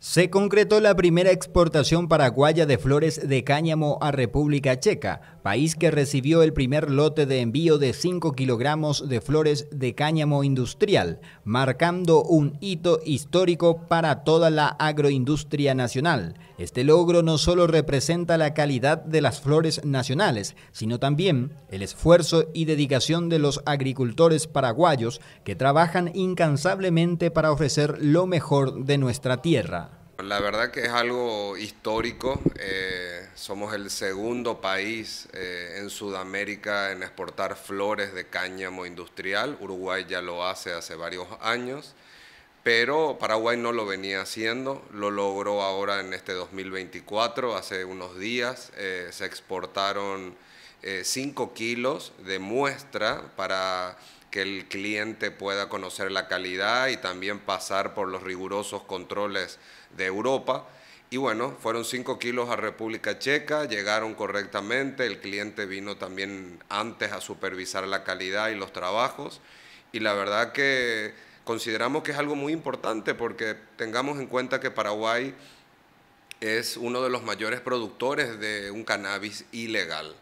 Se concretó la primera exportación paraguaya de flores de cáñamo a República Checa, país que recibió el primer lote de envío de 5 kilogramos de flores de cáñamo industrial, marcando un hito histórico para toda la agroindustria nacional. Este logro no solo representa la calidad de las flores nacionales, sino también el esfuerzo y dedicación de los agricultores paraguayos que trabajan incansablemente para ofrecer lo mejor de nuestra tierra la verdad que es algo histórico. Eh, somos el segundo país eh, en Sudamérica en exportar flores de cáñamo industrial. Uruguay ya lo hace hace varios años, pero Paraguay no lo venía haciendo. Lo logró ahora en este 2024, hace unos días. Eh, se exportaron 5 kilos de muestra para que el cliente pueda conocer la calidad y también pasar por los rigurosos controles de Europa. Y bueno, fueron 5 kilos a República Checa, llegaron correctamente, el cliente vino también antes a supervisar la calidad y los trabajos. Y la verdad que consideramos que es algo muy importante porque tengamos en cuenta que Paraguay es uno de los mayores productores de un cannabis ilegal.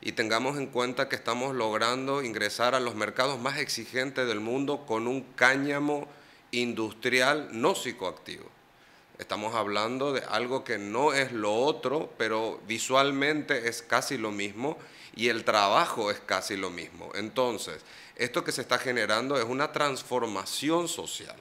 Y tengamos en cuenta que estamos logrando ingresar a los mercados más exigentes del mundo con un cáñamo industrial no psicoactivo. Estamos hablando de algo que no es lo otro, pero visualmente es casi lo mismo y el trabajo es casi lo mismo. Entonces, esto que se está generando es una transformación social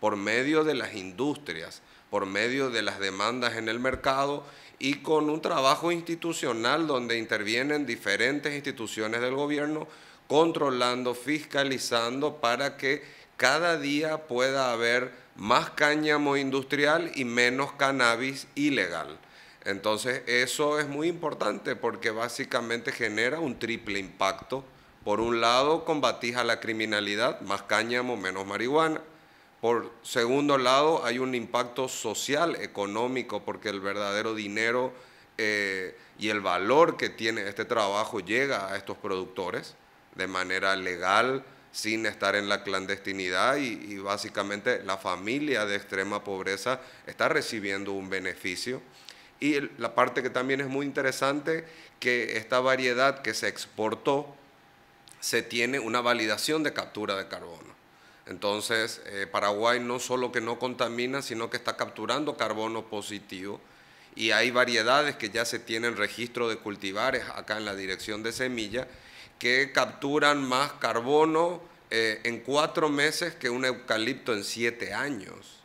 por medio de las industrias, por medio de las demandas en el mercado y con un trabajo institucional donde intervienen diferentes instituciones del gobierno controlando, fiscalizando para que cada día pueda haber más cáñamo industrial y menos cannabis ilegal. Entonces eso es muy importante porque básicamente genera un triple impacto. Por un lado, combatís a la criminalidad, más cáñamo, menos marihuana. Por segundo lado, hay un impacto social, económico, porque el verdadero dinero eh, y el valor que tiene este trabajo llega a estos productores de manera legal, sin estar en la clandestinidad y, básicamente la familia de extrema pobreza está recibiendo un beneficio. Y la parte que también es muy interesante, que esta variedad que se exportó, se tiene una validación de captura de carbono. Entonces, eh, Paraguay no solo que no contamina, sino que está capturando carbono positivo y hay variedades que ya se tienen registro de cultivares acá en la dirección de semilla que capturan más carbono eh, en cuatro meses que un eucalipto en siete años.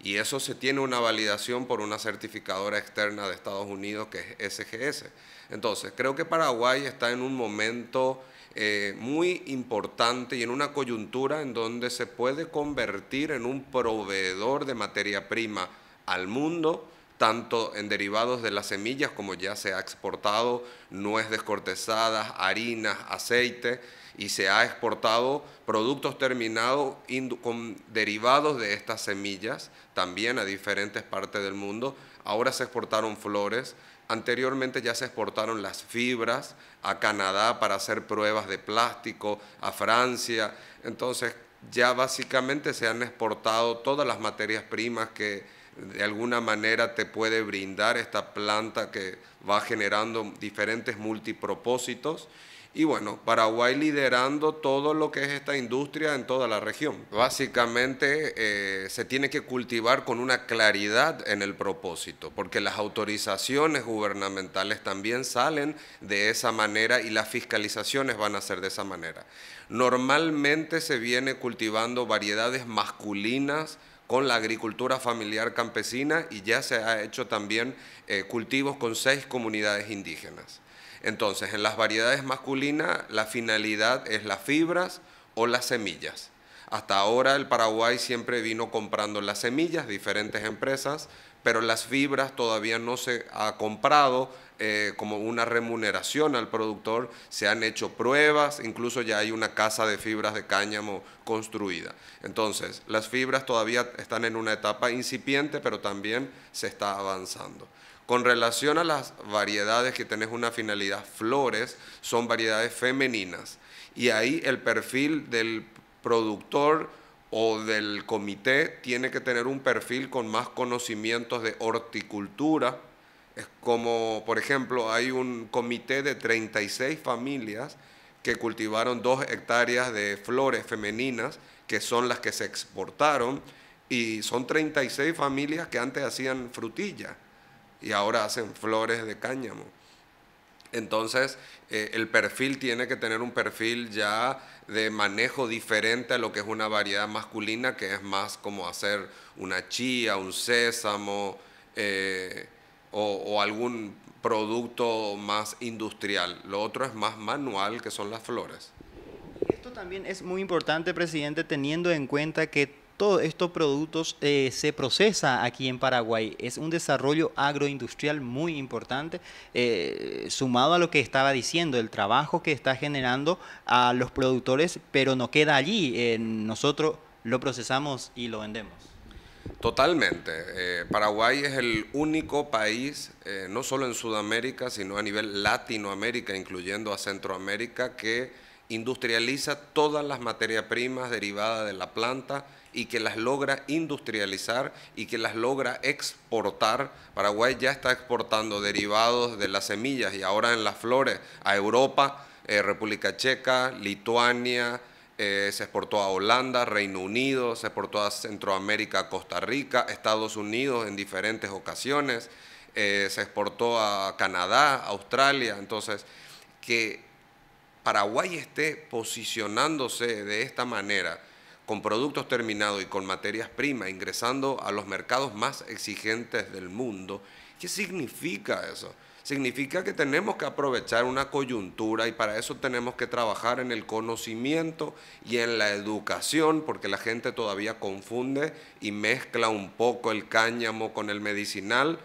Y eso se tiene una validación por una certificadora externa de Estados Unidos que es SGS. Entonces, creo que Paraguay está en un momento eh, muy importante y en una coyuntura en donde se puede convertir en un proveedor de materia prima al mundo tanto en derivados de las semillas como ya se ha exportado nuez descortezada, harinas, aceite y se ha exportado productos terminados con derivados de estas semillas también a diferentes partes del mundo. Ahora se exportaron flores, anteriormente ya se exportaron las fibras a Canadá para hacer pruebas de plástico, a Francia. Entonces ya básicamente se han exportado todas las materias primas que de alguna manera te puede brindar esta planta que va generando diferentes multipropósitos. Y bueno, Paraguay liderando todo lo que es esta industria en toda la región. Básicamente eh, se tiene que cultivar con una claridad en el propósito, porque las autorizaciones gubernamentales también salen de esa manera y las fiscalizaciones van a ser de esa manera. Normalmente se viene cultivando variedades masculinas, con la agricultura familiar campesina y ya se ha hecho también eh, cultivos con seis comunidades indígenas. Entonces, en las variedades masculinas la finalidad es las fibras o las semillas. Hasta ahora el Paraguay siempre vino comprando las semillas, diferentes empresas, pero las fibras todavía no se ha comprado eh, como una remuneración al productor, se han hecho pruebas, incluso ya hay una casa de fibras de cáñamo construida. Entonces, las fibras todavía están en una etapa incipiente, pero también se está avanzando. Con relación a las variedades que tenés una finalidad flores, son variedades femeninas. Y ahí el perfil del productor o del comité tiene que tener un perfil con más conocimientos de horticultura. Es como, por ejemplo, hay un comité de 36 familias que cultivaron dos hectáreas de flores femeninas, que son las que se exportaron, y son 36 familias que antes hacían frutilla y ahora hacen flores de cáñamo. Entonces, eh, el perfil tiene que tener un perfil ya de manejo diferente a lo que es una variedad masculina, que es más como hacer una chía, un sésamo eh, o, o, algún producto más industrial. Lo otro es más manual, que son las flores. Esto también es muy importante, presidente, teniendo en cuenta que todos estos productos eh, se procesa aquí en Paraguay. Es un desarrollo agroindustrial muy importante, eh, sumado a lo que estaba diciendo, el trabajo que está generando a los productores, pero no queda allí. Eh, nosotros lo procesamos y lo vendemos. Totalmente. Paraguay es el único país, no solo en Sudamérica, sino a nivel Latinoamérica, incluyendo a Centroamérica, que industrializa todas las materias primas derivadas de la planta y que las logra industrializar y que las logra exportar. Paraguay ya está exportando derivados de las semillas y ahora en las flores a Europa, eh, República Checa, Lituania, eh, se exportó a Holanda, Reino Unido, se exportó a Centroamérica, Costa Rica, Estados Unidos en diferentes ocasiones, eh, se exportó a Canadá, Australia. Entonces, que Paraguay esté posicionándose de esta manera con productos terminados y con materias primas, ingresando a los mercados más exigentes del mundo. ¿Qué significa eso? Significa que tenemos que aprovechar una coyuntura y para eso tenemos que trabajar en el conocimiento y en la educación, porque la gente todavía confunde y mezcla un poco el cáñamo con el medicinal,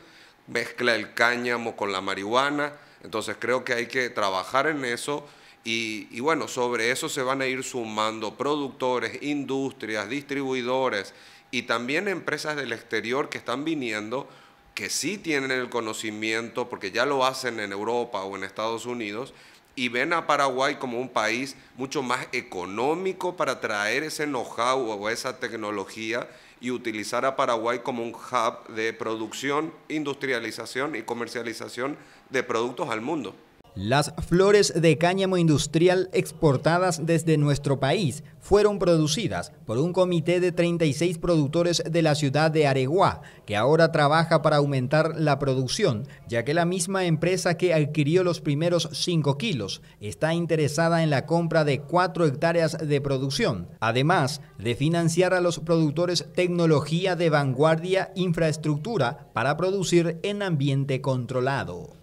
mezcla el cáñamo con la marihuana. Entonces creo que hay que trabajar en eso y, bueno, sobre eso se van a ir sumando productores, industrias, distribuidores y también empresas del exterior que están viniendo, que sí tienen el conocimiento, porque ya lo hacen en Europa o en Estados Unidos, y ven a Paraguay como un país mucho más económico para traer ese know-how o esa tecnología y utilizar a Paraguay como un hub de producción, industrialización y comercialización de productos al mundo. Las flores de cáñamo industrial exportadas desde nuestro país fueron producidas por un comité de 36 productores de la ciudad de Areguá, que ahora trabaja para aumentar la producción, ya que la misma empresa que adquirió los primeros 5 kilos está interesada en la compra de 4 hectáreas de producción, además de financiar a los productores tecnología de vanguardia infraestructura para producir en ambiente controlado.